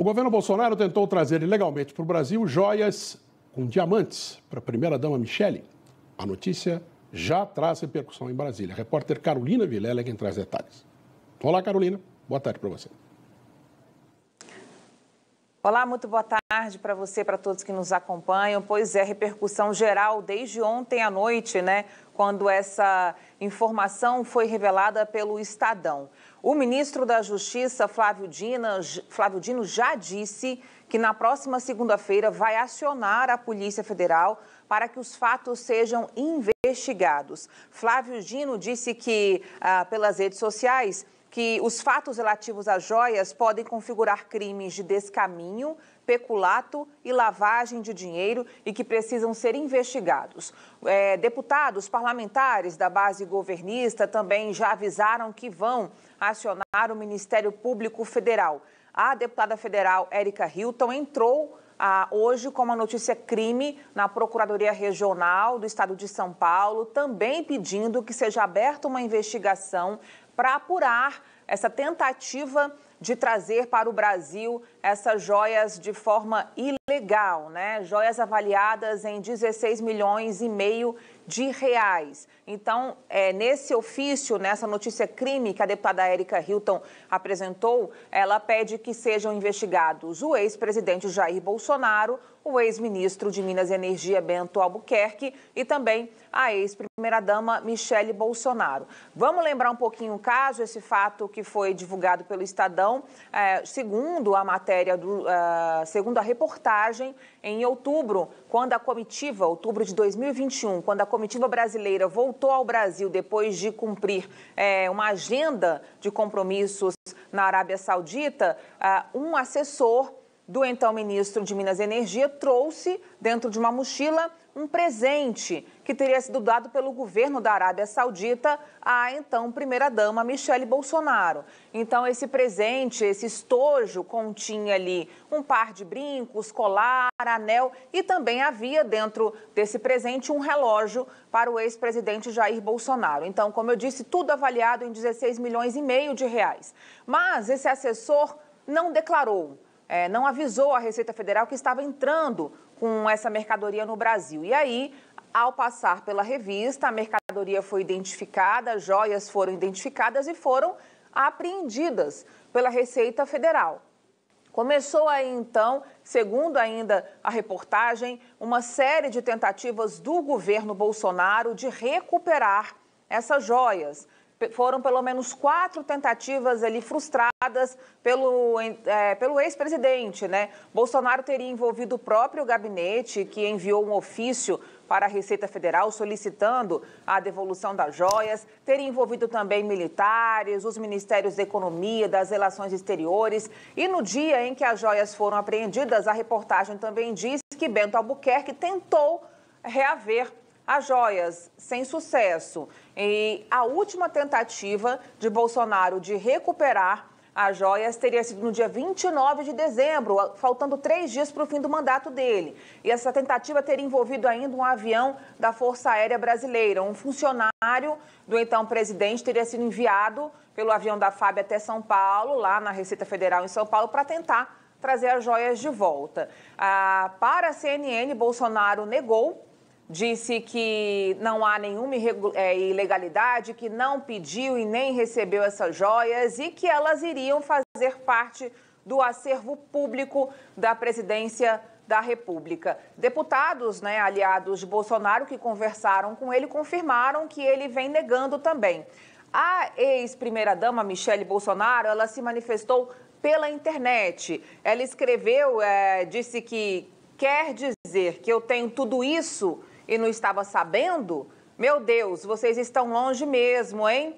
O governo Bolsonaro tentou trazer ilegalmente para o Brasil joias com diamantes para a primeira-dama Michele. A notícia já traz repercussão em Brasília. A repórter Carolina Vilela é quem traz detalhes. Olá, Carolina. Boa tarde para você. Olá, muito boa tarde para você, para todos que nos acompanham. Pois é, repercussão geral desde ontem à noite, né? Quando essa informação foi revelada pelo Estadão. O ministro da Justiça, Flávio Dino, Flávio Dino já disse que na próxima segunda-feira vai acionar a Polícia Federal para que os fatos sejam investigados. Flávio Dino disse que, ah, pelas redes sociais, que os fatos relativos às joias podem configurar crimes de descaminho, peculato e lavagem de dinheiro e que precisam ser investigados. É, deputados parlamentares da base governista também já avisaram que vão acionar o Ministério Público Federal. A deputada federal Érica Hilton entrou ah, hoje com uma notícia crime na Procuradoria Regional do Estado de São Paulo, também pedindo que seja aberta uma investigação para apurar essa tentativa de trazer para o Brasil essas joias de forma ilegal, né? Joias avaliadas em 16 milhões e meio de reais. Então, é, nesse ofício, nessa notícia crime que a deputada Érica Hilton apresentou, ela pede que sejam investigados o ex-presidente Jair Bolsonaro, o ex-ministro de Minas e Energia Bento Albuquerque e também a ex-primeira-dama Michele Bolsonaro. Vamos lembrar um pouquinho o caso, esse fato que foi divulgado pelo Estadão, é, segundo a matéria, do, é, segundo a reportagem, em outubro, quando a comitiva, outubro de 2021, quando a comitiva comitiva brasileira voltou ao Brasil depois de cumprir é, uma agenda de compromissos na Arábia Saudita, uh, um assessor do então ministro de Minas e Energia trouxe, dentro de uma mochila, um presente que teria sido dado pelo governo da Arábia Saudita à então primeira-dama Michele Bolsonaro. Então, esse presente, esse estojo, continha ali um par de brincos, colar, anel e também havia dentro desse presente um relógio para o ex-presidente Jair Bolsonaro. Então, como eu disse, tudo avaliado em 16 milhões e meio de reais. Mas esse assessor não declarou é, não avisou a Receita Federal que estava entrando com essa mercadoria no Brasil. E aí, ao passar pela revista, a mercadoria foi identificada, joias foram identificadas e foram apreendidas pela Receita Federal. Começou aí então, segundo ainda a reportagem, uma série de tentativas do governo Bolsonaro de recuperar essas joias foram pelo menos quatro tentativas ali frustradas pelo, é, pelo ex-presidente, né? Bolsonaro teria envolvido o próprio gabinete, que enviou um ofício para a Receita Federal solicitando a devolução das joias, teria envolvido também militares, os ministérios da Economia, das Relações Exteriores. E no dia em que as joias foram apreendidas, a reportagem também diz que Bento Albuquerque tentou reaver as joias sem sucesso. E a última tentativa de Bolsonaro de recuperar as joias teria sido no dia 29 de dezembro, faltando três dias para o fim do mandato dele. E essa tentativa teria envolvido ainda um avião da Força Aérea Brasileira. Um funcionário do então presidente teria sido enviado pelo avião da FAB até São Paulo, lá na Receita Federal em São Paulo, para tentar trazer as joias de volta. Ah, para a CNN, Bolsonaro negou disse que não há nenhuma é, ilegalidade, que não pediu e nem recebeu essas joias e que elas iriam fazer parte do acervo público da presidência da República. Deputados, né, aliados de Bolsonaro, que conversaram com ele, confirmaram que ele vem negando também. A ex-primeira-dama Michele Bolsonaro, ela se manifestou pela internet. Ela escreveu, é, disse que quer dizer que eu tenho tudo isso e não estava sabendo? Meu Deus, vocês estão longe mesmo, hein?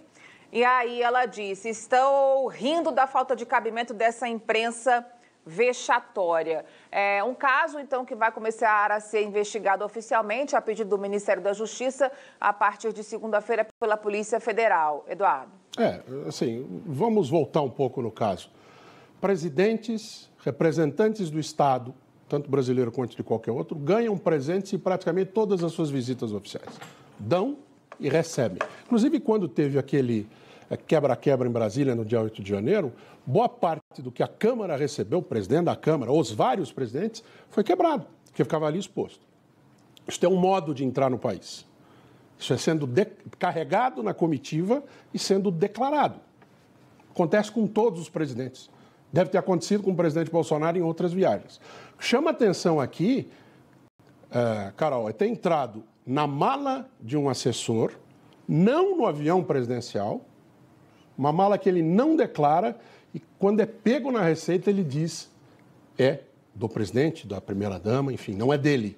E aí ela disse: Estou rindo da falta de cabimento dessa imprensa vexatória. É um caso, então, que vai começar a ser investigado oficialmente a pedido do Ministério da Justiça a partir de segunda-feira pela Polícia Federal. Eduardo. É, assim, vamos voltar um pouco no caso. Presidentes, representantes do Estado, tanto brasileiro quanto de qualquer outro, ganham presentes em praticamente todas as suas visitas oficiais. Dão e recebem. Inclusive, quando teve aquele eh, quebra-quebra em Brasília no dia 8 de janeiro, boa parte do que a Câmara recebeu, o presidente da Câmara, os vários presidentes, foi quebrado, porque ficava ali exposto. Isso é um modo de entrar no país. Isso é sendo carregado na comitiva e sendo declarado. Acontece com todos os presidentes. Deve ter acontecido com o presidente Bolsonaro em outras viagens. Chama atenção aqui, uh, Carol, é ter entrado na mala de um assessor, não no avião presidencial, uma mala que ele não declara e quando é pego na receita ele diz é do presidente, da primeira-dama, enfim, não é dele.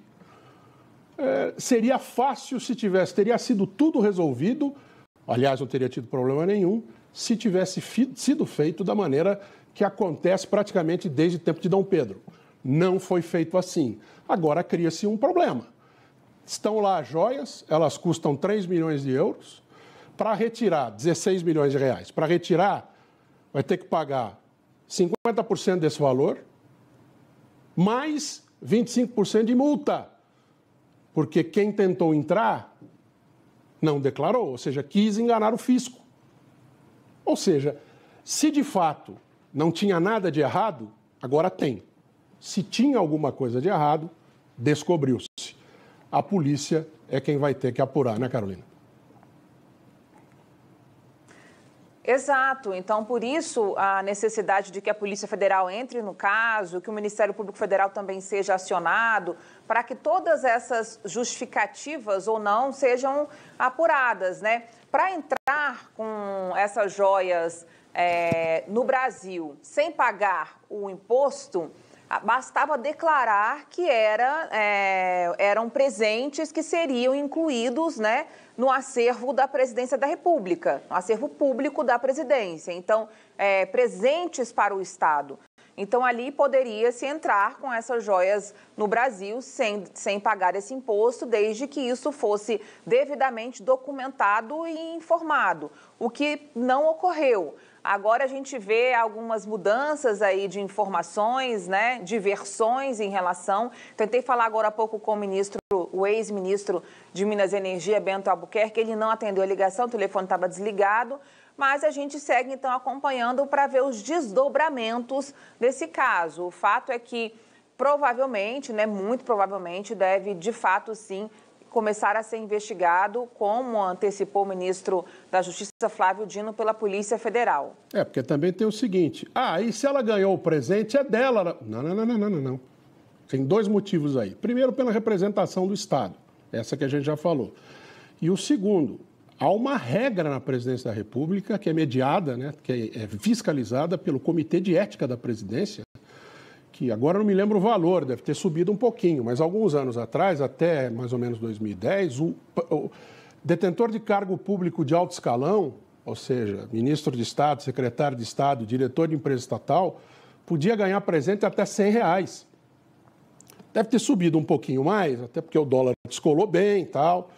É, seria fácil se tivesse, teria sido tudo resolvido, aliás, não teria tido problema nenhum, se tivesse sido feito da maneira que acontece praticamente desde o tempo de Dom Pedro. Não foi feito assim. Agora cria-se um problema. Estão lá as joias, elas custam 3 milhões de euros. Para retirar 16 milhões de reais, para retirar, vai ter que pagar 50% desse valor, mais 25% de multa. Porque quem tentou entrar não declarou, ou seja, quis enganar o fisco. Ou seja, se de fato não tinha nada de errado, agora tem. Se tinha alguma coisa de errado, descobriu-se. A polícia é quem vai ter que apurar, né, Carolina? Exato. Então, por isso, a necessidade de que a Polícia Federal entre no caso, que o Ministério Público Federal também seja acionado, para que todas essas justificativas ou não sejam apuradas, né? Para entrar com essas joias é, no Brasil sem pagar o imposto, bastava declarar que era, é, eram presentes que seriam incluídos né, no acervo da presidência da República, no acervo público da presidência. Então, é, presentes para o Estado. Então, ali poderia se entrar com essas joias no Brasil sem, sem pagar esse imposto, desde que isso fosse devidamente documentado e informado, o que não ocorreu. Agora a gente vê algumas mudanças aí de informações, né, de versões em relação. Tentei falar agora há pouco com o ministro, o ex-ministro de Minas e Energia, Bento Albuquerque, ele não atendeu a ligação, o telefone estava desligado, mas a gente segue então acompanhando para ver os desdobramentos desse caso. O fato é que provavelmente, né, muito provavelmente, deve de fato sim começar a ser investigado, como antecipou o ministro da Justiça Flávio Dino pela Polícia Federal. É, porque também tem o seguinte: ah, e se ela ganhou o presente é dela? Não, não, não, não, não, não. Tem dois motivos aí. Primeiro, pela representação do Estado, essa que a gente já falou. E o segundo, Há uma regra na presidência da República que é mediada, né, que é, é fiscalizada pelo Comitê de Ética da Presidência, que agora não me lembro o valor, deve ter subido um pouquinho, mas alguns anos atrás, até mais ou menos 2010, o, o detentor de cargo público de alto escalão, ou seja, ministro de Estado, secretário de Estado, diretor de empresa estatal, podia ganhar presente até 100 reais. Deve ter subido um pouquinho mais, até porque o dólar descolou bem e tal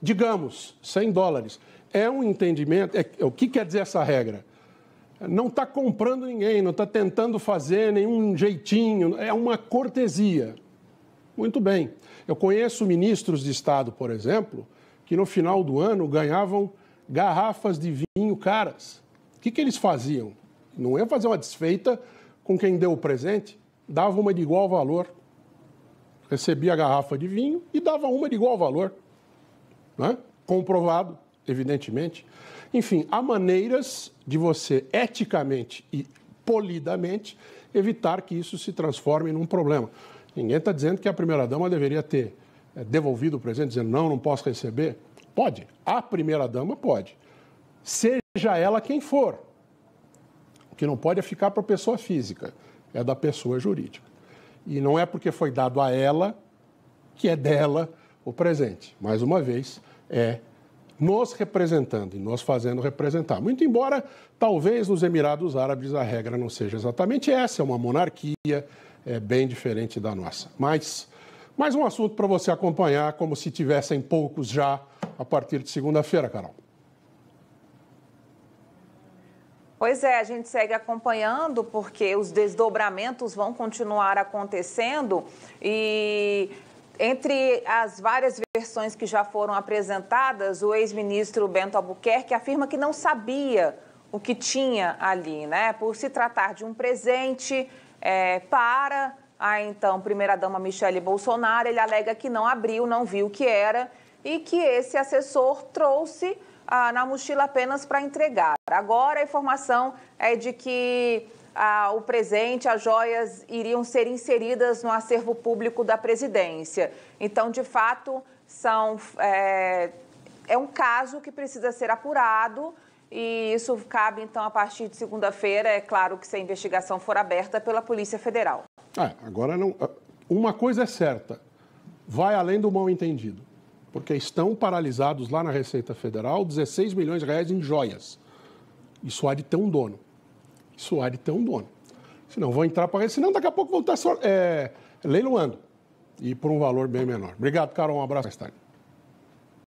digamos, 100 dólares. É um entendimento. É, o que quer dizer essa regra? Não está comprando ninguém, não está tentando fazer nenhum jeitinho, é uma cortesia. Muito bem. Eu conheço ministros de Estado, por exemplo, que no final do ano ganhavam garrafas de vinho caras. O que, que eles faziam? Não ia fazer uma desfeita com quem deu o presente, dava uma de igual valor. Recebia a garrafa de vinho e dava uma de igual valor né? comprovado, evidentemente. Enfim, há maneiras de você eticamente e polidamente evitar que isso se transforme num problema. Ninguém está dizendo que a primeira-dama deveria ter eh, devolvido o presente, dizendo não, não posso receber. Pode, a primeira-dama pode, seja ela quem for. O que não pode é ficar para a pessoa física, é da pessoa jurídica. E não é porque foi dado a ela que é dela o presente, mais uma vez, é nos representando e nos fazendo representar. Muito embora, talvez nos Emirados Árabes a regra não seja exatamente essa, é uma monarquia, é bem diferente da nossa. Mas mais um assunto para você acompanhar, como se tivessem poucos já a partir de segunda-feira, Carol. Pois é, a gente segue acompanhando porque os desdobramentos vão continuar acontecendo e entre as várias versões que já foram apresentadas, o ex-ministro Bento Albuquerque afirma que não sabia o que tinha ali, né? Por se tratar de um presente é, para a então primeira-dama Michele Bolsonaro, ele alega que não abriu, não viu o que era e que esse assessor trouxe ah, na mochila apenas para entregar. Agora a informação é de que a, o presente, as joias iriam ser inseridas no acervo público da presidência. Então, de fato, são, é, é um caso que precisa ser apurado. E isso cabe, então, a partir de segunda-feira, é claro que se a investigação for aberta pela Polícia Federal. É, agora, não, ah, uma coisa é certa, vai além do mal-entendido, porque estão paralisados lá na Receita Federal 16 milhões de reais em joias. Isso há de ter um dono. Soares tem um dono. Senão vão entrar para. Senão daqui a pouco vão estar é, leiloando. E por um valor bem menor. Obrigado, Carol. Um abraço mais tarde.